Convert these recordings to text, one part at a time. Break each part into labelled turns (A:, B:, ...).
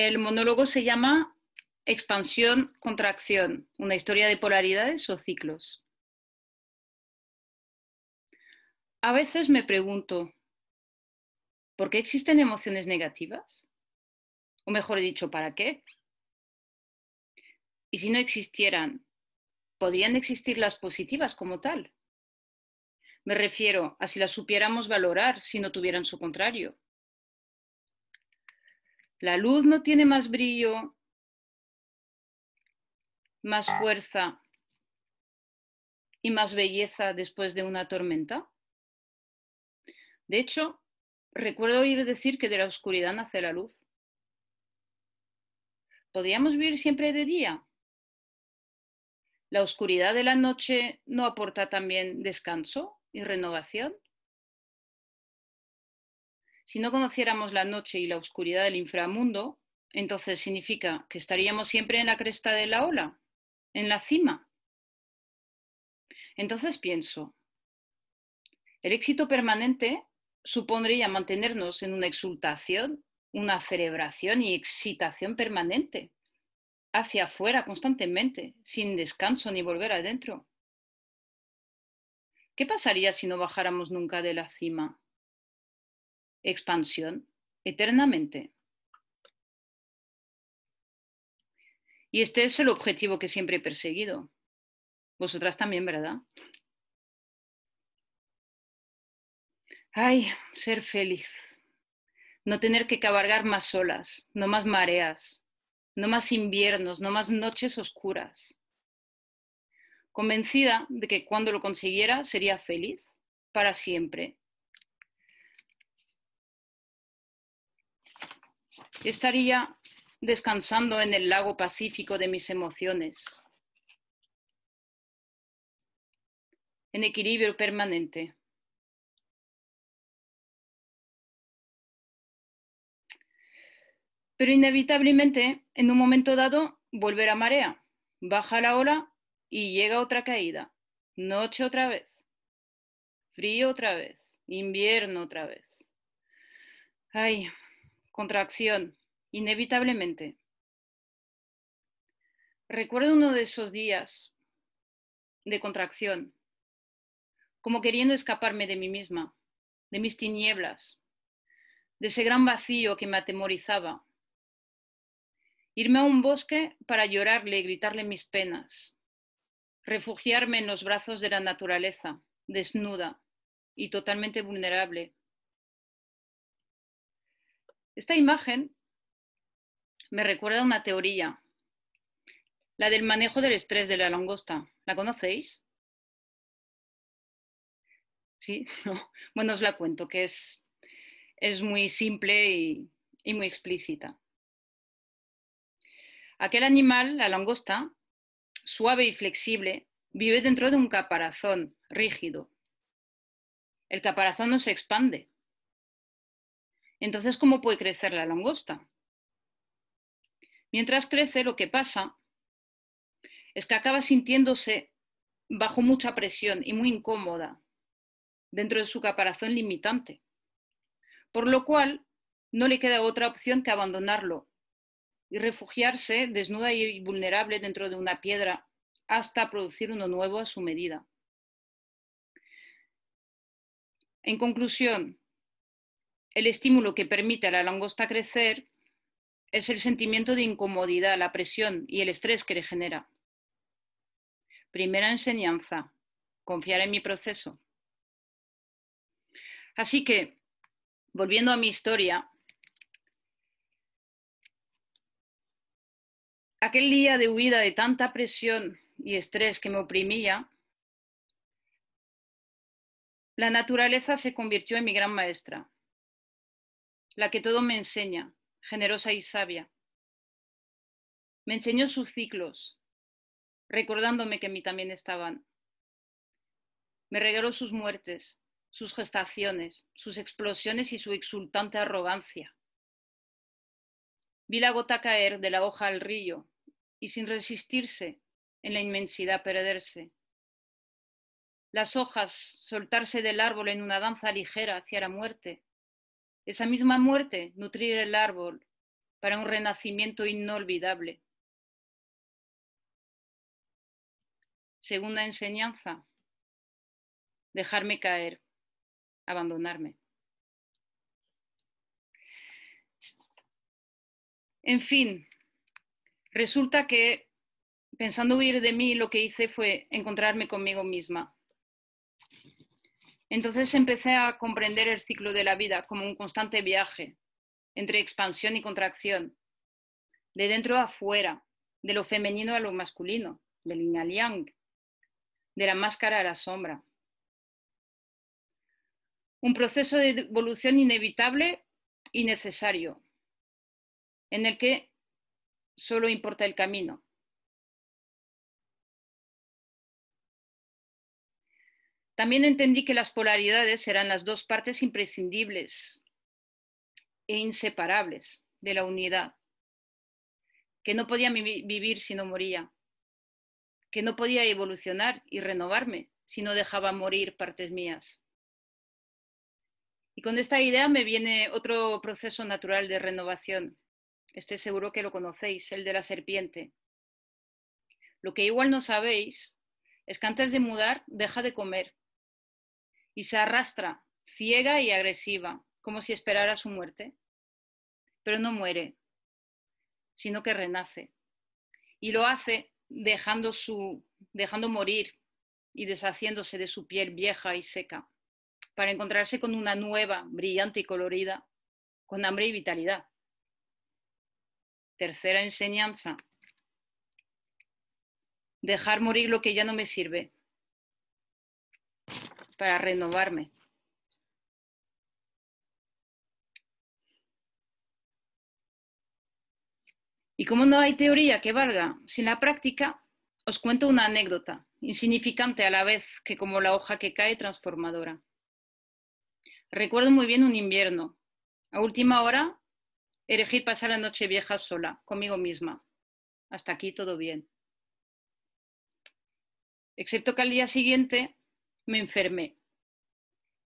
A: El monólogo se llama Expansión, contracción, una historia de polaridades o ciclos. A veces me pregunto, ¿por qué existen emociones negativas? O mejor dicho, ¿para qué? Y si no existieran, ¿podrían existir las positivas como tal? Me refiero a si las supiéramos valorar si no tuvieran su contrario. La luz no tiene más brillo, más fuerza y más belleza después de una tormenta. De hecho, recuerdo oír decir que de la oscuridad nace la luz. ¿Podríamos vivir siempre de día? ¿La oscuridad de la noche no aporta también descanso y renovación? Si no conociéramos la noche y la oscuridad del inframundo, entonces significa que estaríamos siempre en la cresta de la ola, en la cima. Entonces pienso, el éxito permanente supondría mantenernos en una exultación, una celebración y excitación permanente, hacia afuera constantemente, sin descanso ni volver adentro. ¿Qué pasaría si no bajáramos nunca de la cima? expansión eternamente. Y este es el objetivo que siempre he perseguido. Vosotras también, ¿verdad? Ay, ser feliz. No tener que cabalgar más olas, no más mareas, no más inviernos, no más noches oscuras. Convencida de que cuando lo consiguiera sería feliz para siempre estaría descansando en el lago pacífico de mis emociones, en equilibrio permanente. Pero inevitablemente, en un momento dado, vuelve la marea, baja la ola y llega otra caída. Noche otra vez, frío otra vez, invierno otra vez. Ay, Contracción, inevitablemente. Recuerdo uno de esos días de contracción, como queriendo escaparme de mí misma, de mis tinieblas, de ese gran vacío que me atemorizaba. Irme a un bosque para llorarle y gritarle mis penas, refugiarme en los brazos de la naturaleza, desnuda y totalmente vulnerable, esta imagen me recuerda a una teoría, la del manejo del estrés de la langosta. ¿La conocéis? ¿Sí? Bueno, os la cuento, que es, es muy simple y, y muy explícita. Aquel animal, la langosta, suave y flexible, vive dentro de un caparazón rígido. El caparazón no se expande, entonces, ¿cómo puede crecer la langosta? Mientras crece, lo que pasa es que acaba sintiéndose bajo mucha presión y muy incómoda dentro de su caparazón limitante, por lo cual no le queda otra opción que abandonarlo y refugiarse desnuda y vulnerable dentro de una piedra hasta producir uno nuevo a su medida. En conclusión, el estímulo que permite a la langosta crecer es el sentimiento de incomodidad, la presión y el estrés que le genera. Primera enseñanza, confiar en mi proceso. Así que, volviendo a mi historia, aquel día de huida de tanta presión y estrés que me oprimía, la naturaleza se convirtió en mi gran maestra la que todo me enseña, generosa y sabia. Me enseñó sus ciclos, recordándome que en mí también estaban. Me regaló sus muertes, sus gestaciones, sus explosiones y su exultante arrogancia. Vi la gota caer de la hoja al río y sin resistirse en la inmensidad perderse. Las hojas soltarse del árbol en una danza ligera hacia la muerte esa misma muerte nutrir el árbol para un renacimiento inolvidable. Segunda enseñanza, dejarme caer, abandonarme. En fin, resulta que pensando huir de mí, lo que hice fue encontrarme conmigo misma. Entonces empecé a comprender el ciclo de la vida como un constante viaje entre expansión y contracción, de dentro a fuera, de lo femenino a lo masculino, del yin yang, de la máscara a la sombra. Un proceso de evolución inevitable y necesario, en el que solo importa el camino, También entendí que las polaridades eran las dos partes imprescindibles e inseparables de la unidad, que no podía vivir si no moría, que no podía evolucionar y renovarme si no dejaba morir partes mías. Y con esta idea me viene otro proceso natural de renovación. Estoy seguro que lo conocéis, el de la serpiente. Lo que igual no sabéis es que antes de mudar deja de comer y se arrastra, ciega y agresiva, como si esperara su muerte. Pero no muere, sino que renace. Y lo hace dejando, dejando morir y deshaciéndose de su piel vieja y seca, para encontrarse con una nueva, brillante y colorida, con hambre y vitalidad. Tercera enseñanza. Dejar morir lo que ya no me sirve para renovarme. Y como no hay teoría que valga sin la práctica, os cuento una anécdota, insignificante a la vez que como la hoja que cae transformadora. Recuerdo muy bien un invierno. A última hora, elegí pasar la noche vieja sola, conmigo misma. Hasta aquí todo bien. Excepto que al día siguiente me enfermé,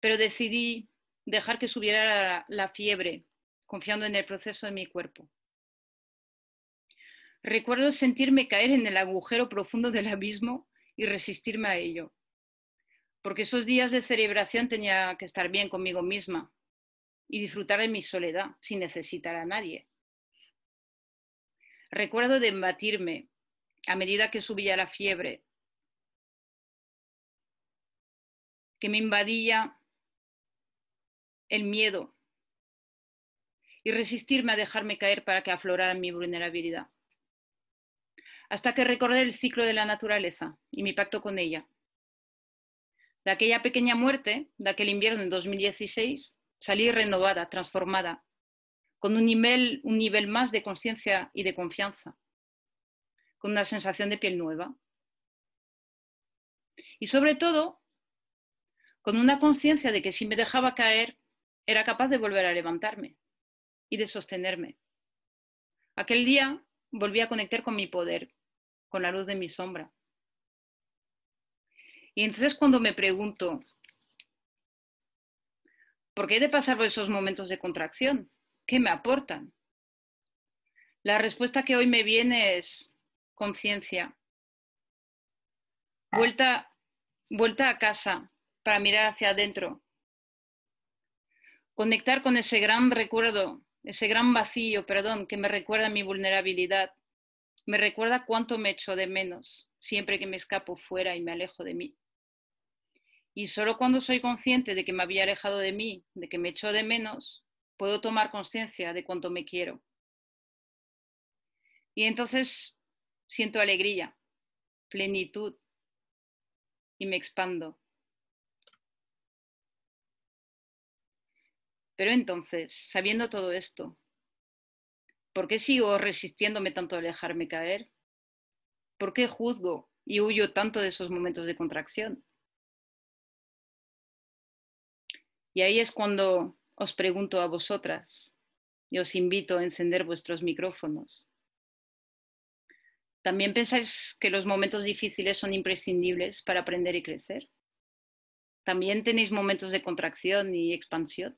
A: pero decidí dejar que subiera la, fiebre, confiando en el proceso de mi cuerpo. Recuerdo sentirme caer en el agujero profundo del abismo y resistirme a ello, porque esos días de celebración tenía que estar bien conmigo misma y disfrutar de mi soledad sin necesitar a nadie. Recuerdo de embatirme a medida que subía la fiebre, que me invadía el miedo y resistirme a dejarme caer para que aflorara mi vulnerabilidad. Hasta que recordé el ciclo de la naturaleza y mi pacto con ella. De aquella pequeña muerte, de aquel invierno en 2016, salí renovada, transformada, con un nivel, un nivel más de conciencia y de confianza, con una sensación de piel nueva. Y sobre todo, con una conciencia de que si me dejaba caer, era capaz de volver a levantarme y de sostenerme. Aquel día volví a conectar con mi poder, con la luz de mi sombra. Y entonces cuando me pregunto, ¿por qué he de pasar por esos momentos de contracción? ¿Qué me aportan? La respuesta que hoy me viene es conciencia. Vuelta, vuelta a casa, para mirar hacia adentro. Conectar con ese gran recuerdo, ese gran vacío, perdón, que me recuerda mi vulnerabilidad. Me recuerda cuánto me echo de menos siempre que me escapo fuera y me alejo de mí. Y solo cuando soy consciente de que me había alejado de mí, de que me echo de menos, puedo tomar conciencia de cuánto me quiero. Y entonces siento alegría, plenitud y me expando. Pero entonces, sabiendo todo esto, ¿por qué sigo resistiéndome tanto a dejarme caer? ¿Por qué juzgo y huyo tanto de esos momentos de contracción? Y ahí es cuando os pregunto a vosotras y os invito a encender vuestros micrófonos. ¿También pensáis que los momentos difíciles son imprescindibles para aprender y crecer? ¿También tenéis momentos de contracción y expansión?